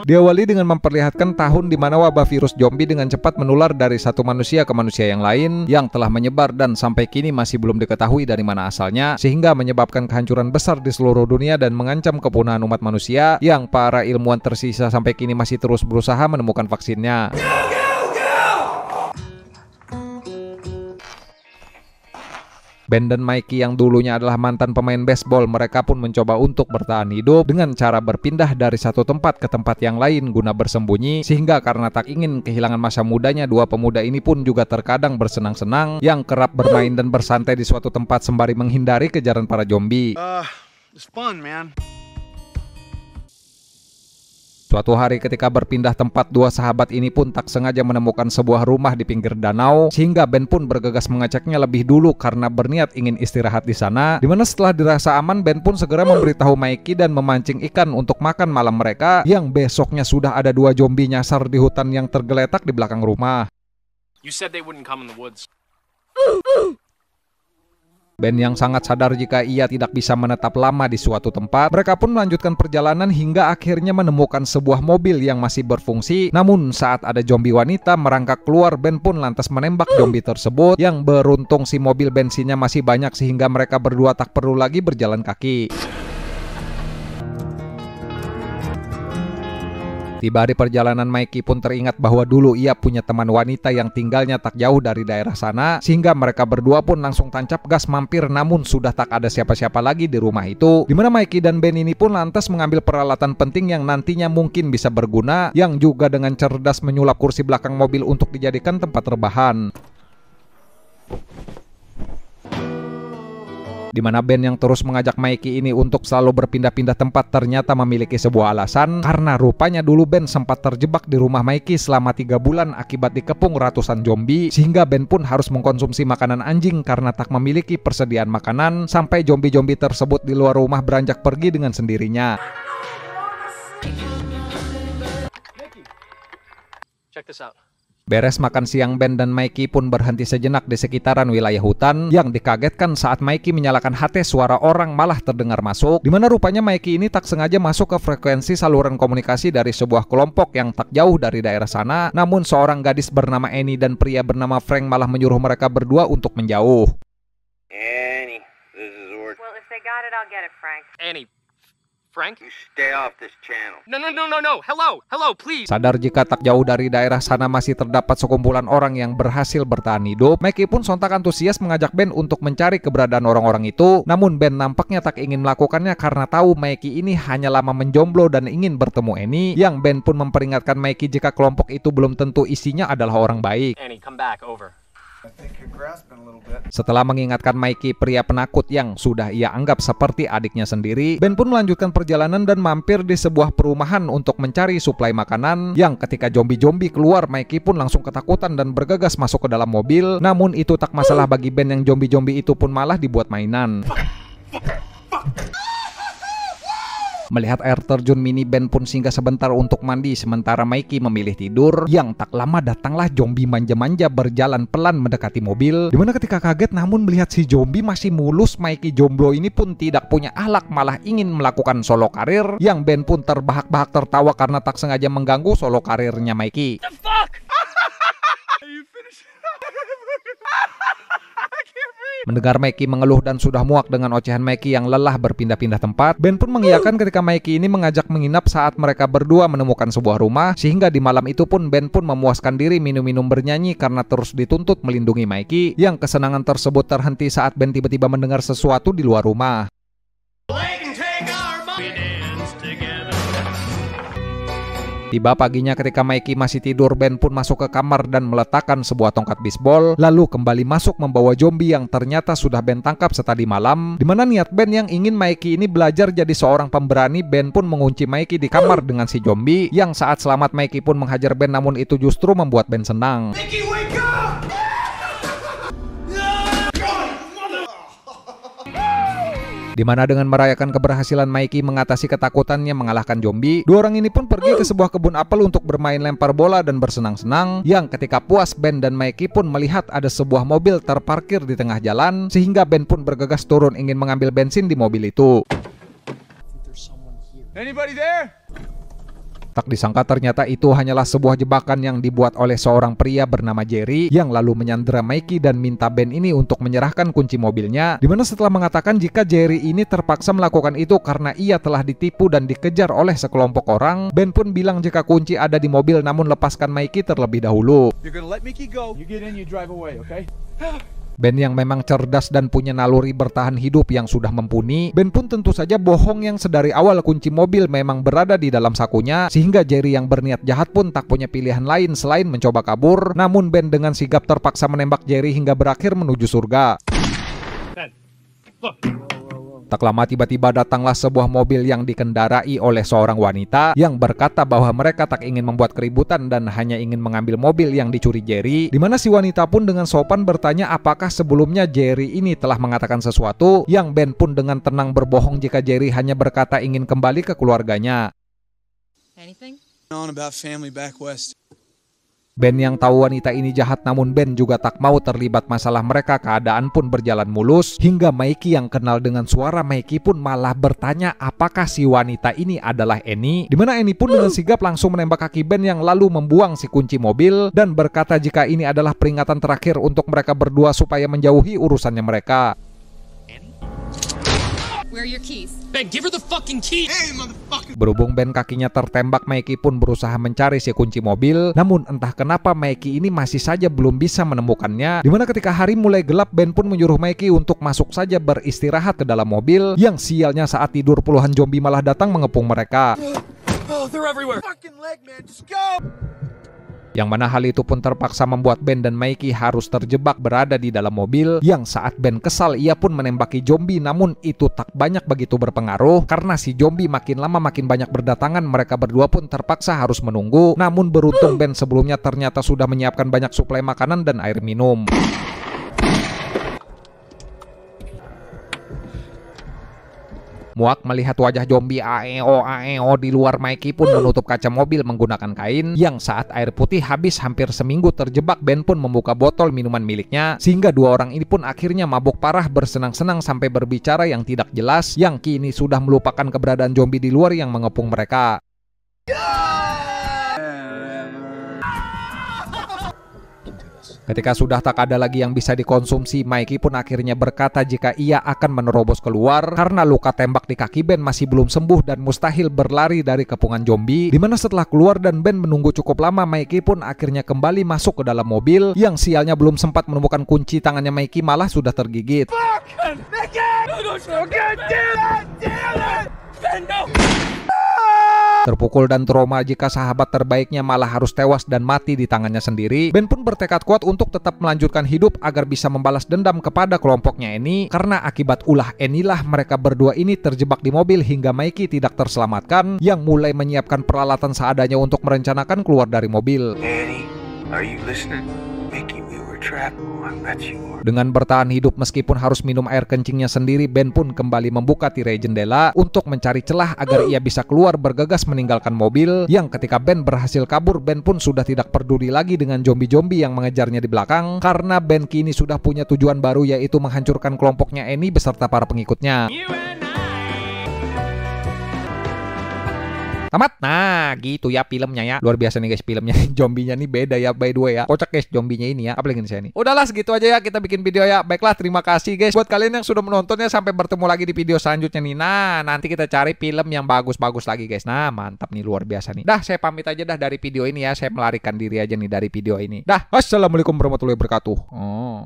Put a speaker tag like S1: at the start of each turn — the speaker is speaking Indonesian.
S1: Diawali dengan memperlihatkan tahun di mana wabah virus zombie dengan cepat menular dari satu manusia ke manusia yang lain yang telah menyebar dan sampai kini masih belum diketahui dari mana asalnya sehingga menyebabkan kehancuran besar di seluruh dunia dan mengancam kepunahan umat manusia yang para ilmuwan tersisa sampai kini masih terus berusaha menemukan vaksinnya. Ben dan Mikey yang dulunya adalah mantan pemain baseball, mereka pun mencoba untuk bertahan hidup dengan cara berpindah dari satu tempat ke tempat yang lain guna bersembunyi sehingga karena tak ingin kehilangan masa mudanya, dua pemuda ini pun juga terkadang bersenang-senang yang kerap bermain dan bersantai di suatu tempat sembari menghindari kejaran para zombie. Uh, it's fun, man. Suatu hari ketika berpindah tempat, dua sahabat ini pun tak sengaja menemukan sebuah rumah di pinggir danau, sehingga Ben pun bergegas mengeceknya lebih dulu karena berniat ingin istirahat di sana. Dimana setelah dirasa aman, Ben pun segera memberitahu Mikey dan memancing ikan untuk makan malam mereka, yang besoknya sudah ada dua zombie nyasar di hutan yang tergeletak di belakang rumah. You said they wouldn't come in the woods. Ben yang sangat sadar jika ia tidak bisa menetap lama di suatu tempat, mereka pun melanjutkan perjalanan hingga akhirnya menemukan sebuah mobil yang masih berfungsi. Namun saat ada zombie wanita merangkak keluar, Ben pun lantas menembak zombie tersebut yang beruntung si mobil bensinnya masih banyak sehingga mereka berdua tak perlu lagi berjalan kaki. Tiba di perjalanan Mikey pun teringat bahwa dulu ia punya teman wanita yang tinggalnya tak jauh dari daerah sana sehingga mereka berdua pun langsung tancap gas mampir namun sudah tak ada siapa-siapa lagi di rumah itu. Dimana Mikey dan Ben ini pun lantas mengambil peralatan penting yang nantinya mungkin bisa berguna yang juga dengan cerdas menyulap kursi belakang mobil untuk dijadikan tempat rebahan di mana band yang terus mengajak Mikey ini untuk selalu berpindah-pindah tempat ternyata memiliki sebuah alasan karena rupanya dulu band sempat terjebak di rumah Mikey selama tiga bulan akibat dikepung ratusan zombie sehingga band pun harus mengkonsumsi makanan anjing karena tak memiliki persediaan makanan sampai zombie-zombie tersebut di luar rumah beranjak pergi dengan sendirinya. Check this out. Beres makan siang Ben dan Mikey pun berhenti sejenak di sekitaran wilayah hutan yang dikagetkan saat Mikey menyalakan HT suara orang malah terdengar masuk Dimana rupanya Mikey ini tak sengaja masuk ke frekuensi saluran komunikasi dari sebuah kelompok yang tak jauh dari daerah sana namun seorang gadis bernama Annie dan pria bernama Frank malah menyuruh mereka berdua untuk menjauh. Annie, this is Well, if they got it, I'll get it, Frank. Annie, Frank? You stay off this channel. No, no, no, no, no. Hello, hello, please. Sadar jika tak jauh dari daerah sana masih terdapat sekumpulan orang yang berhasil bertahan hidup, Mackie pun sontak antusias mengajak Ben untuk mencari keberadaan orang-orang itu. Namun Ben nampaknya tak ingin melakukannya karena tahu Mackie ini hanya lama menjomblo dan ingin bertemu Annie. Yang Ben pun memperingatkan Mackie jika kelompok itu belum tentu isinya adalah orang baik. Annie, come back, over. Setelah mengingatkan Mikey pria penakut yang sudah ia anggap seperti adiknya sendiri, Ben pun melanjutkan perjalanan dan mampir di sebuah perumahan untuk mencari suplai makanan yang ketika zombie-zombie keluar Mikey pun langsung ketakutan dan bergegas masuk ke dalam mobil. Namun itu tak masalah bagi Ben yang zombie-zombie itu pun malah dibuat mainan. Melihat air terjun mini band pun singgah sebentar untuk mandi sementara Mikey memilih tidur. Yang tak lama datanglah zombie manja-manja berjalan pelan mendekati mobil. Dimana ketika kaget namun melihat si zombie masih mulus Mikey jomblo ini pun tidak punya ahlak malah ingin melakukan solo karir. Yang Ben pun terbahak-bahak tertawa karena tak sengaja mengganggu solo karirnya Mikey. The fuck? Mendengar Mikey mengeluh dan sudah muak dengan ocehan Mikey yang lelah berpindah-pindah tempat, Ben pun mengiyakan ketika Mikey ini mengajak menginap saat mereka berdua menemukan sebuah rumah, sehingga di malam itu pun Ben pun memuaskan diri minum-minum bernyanyi karena terus dituntut melindungi Mikey, yang kesenangan tersebut terhenti saat Ben tiba-tiba mendengar sesuatu di luar rumah. Tiba paginya ketika Mikey masih tidur, Ben pun masuk ke kamar dan meletakkan sebuah tongkat bisbol, lalu kembali masuk membawa zombie yang ternyata sudah Ben tangkap setadi malam. Di mana niat Ben yang ingin Mikey ini belajar jadi seorang pemberani, Ben pun mengunci Mikey di kamar dengan si zombie, yang saat selamat Mikey pun menghajar Ben namun itu justru membuat Ben senang. Mickey, di mana dengan merayakan keberhasilan Mikey mengatasi ketakutannya mengalahkan zombie, dua orang ini pun pergi ke sebuah kebun apel untuk bermain lempar bola dan bersenang-senang. Yang ketika puas Ben dan Mikey pun melihat ada sebuah mobil terparkir di tengah jalan sehingga Ben pun bergegas turun ingin mengambil bensin di mobil itu. Tak disangka ternyata itu hanyalah sebuah jebakan yang dibuat oleh seorang pria bernama Jerry yang lalu menyandera Mikey dan minta Ben ini untuk menyerahkan kunci mobilnya dimana setelah mengatakan jika Jerry ini terpaksa melakukan itu karena ia telah ditipu dan dikejar oleh sekelompok orang Ben pun bilang jika kunci ada di mobil namun lepaskan Mikey terlebih dahulu Ben yang memang cerdas dan punya naluri bertahan hidup yang sudah mumpuni. Ben pun tentu saja bohong yang sedari awal kunci mobil memang berada di dalam sakunya sehingga Jerry yang berniat jahat pun tak punya pilihan lain selain mencoba kabur. Namun Ben dengan sigap terpaksa menembak Jerry hingga berakhir menuju surga. Ben, look. Tak lama tiba-tiba datanglah sebuah mobil yang dikendarai oleh seorang wanita yang berkata bahwa mereka tak ingin membuat keributan dan hanya ingin mengambil mobil yang dicuri Jerry. Di mana si wanita pun dengan sopan bertanya apakah sebelumnya Jerry ini telah mengatakan sesuatu yang Ben pun dengan tenang berbohong jika Jerry hanya berkata ingin kembali ke keluarganya. Anything? Ben yang tahu wanita ini jahat namun Ben juga tak mau terlibat masalah mereka keadaan pun berjalan mulus hingga Mikey yang kenal dengan suara Mikey pun malah bertanya apakah si wanita ini adalah Annie dimana Annie pun dengan sigap langsung menembak kaki Ben yang lalu membuang si kunci mobil dan berkata jika ini adalah peringatan terakhir untuk mereka berdua supaya menjauhi urusannya mereka. Ben, give her the fucking key. Berhubung Ben kakinya tertembak, Mikey pun berusaha mencari si kunci mobil. Namun entah kenapa Mikey ini masih saja belum bisa menemukannya. Dimana ketika hari mulai gelap, Ben pun menyuruh Mikey untuk masuk saja beristirahat ke dalam mobil. Yang sialnya saat tidur puluhan zombie malah datang mengepung mereka. Oh, yang mana hal itu pun terpaksa membuat Ben dan Mikey harus terjebak berada di dalam mobil yang saat Ben kesal ia pun menembaki zombie namun itu tak banyak begitu berpengaruh karena si zombie makin lama makin banyak berdatangan mereka berdua pun terpaksa harus menunggu namun beruntung Ben sebelumnya ternyata sudah menyiapkan banyak suplai makanan dan air minum. Muak melihat wajah zombie AEO AEO di luar Mikey pun hmm. menutup kaca mobil menggunakan kain yang saat air putih habis hampir seminggu terjebak Ben pun membuka botol minuman miliknya sehingga dua orang ini pun akhirnya mabuk parah bersenang-senang sampai berbicara yang tidak jelas yang kini sudah melupakan keberadaan zombie di luar yang mengepung mereka. Ketika sudah tak ada lagi yang bisa dikonsumsi, Mikey pun akhirnya berkata jika ia akan menerobos keluar karena luka tembak di kaki Ben masih belum sembuh dan mustahil berlari dari kepungan zombie. Dimana setelah keluar dan Ben menunggu cukup lama, Mikey pun akhirnya kembali masuk ke dalam mobil yang sialnya belum sempat menemukan kunci tangannya Mikey malah sudah tergigit. Fuck! Mickey! Terpukul dan trauma jika sahabat terbaiknya malah harus tewas dan mati di tangannya sendiri, Ben pun bertekad kuat untuk tetap melanjutkan hidup agar bisa membalas dendam kepada kelompoknya ini karena akibat ulah Enilah mereka berdua ini terjebak di mobil hingga Mikey tidak terselamatkan yang mulai menyiapkan peralatan seadanya untuk merencanakan keluar dari mobil. Annie, are you listening? Mickey, dengan bertahan hidup meskipun harus minum air kencingnya sendiri, Ben pun kembali membuka tirai jendela untuk mencari celah agar ia bisa keluar bergegas meninggalkan mobil yang ketika Ben berhasil kabur, Ben pun sudah tidak peduli lagi dengan zombie-zombie yang mengejarnya di belakang karena Ben kini sudah punya tujuan baru yaitu menghancurkan kelompoknya Annie beserta para pengikutnya. Tamat. Nah, gitu ya filmnya ya. Luar biasa nih guys filmnya. Zombinya nih beda ya by the way ya. Kocak guys zombinya ini ya. Apalagi saya nih. Udahlah segitu aja ya kita bikin video ya. Baiklah terima kasih guys buat kalian yang sudah menontonnya sampai bertemu lagi di video selanjutnya nih. Nah, nanti kita cari film yang bagus-bagus lagi guys. Nah, mantap nih luar biasa nih. Dah, saya pamit aja dah dari video ini ya. Saya melarikan diri aja nih dari video ini. Dah, assalamualaikum warahmatullahi wabarakatuh. Oh.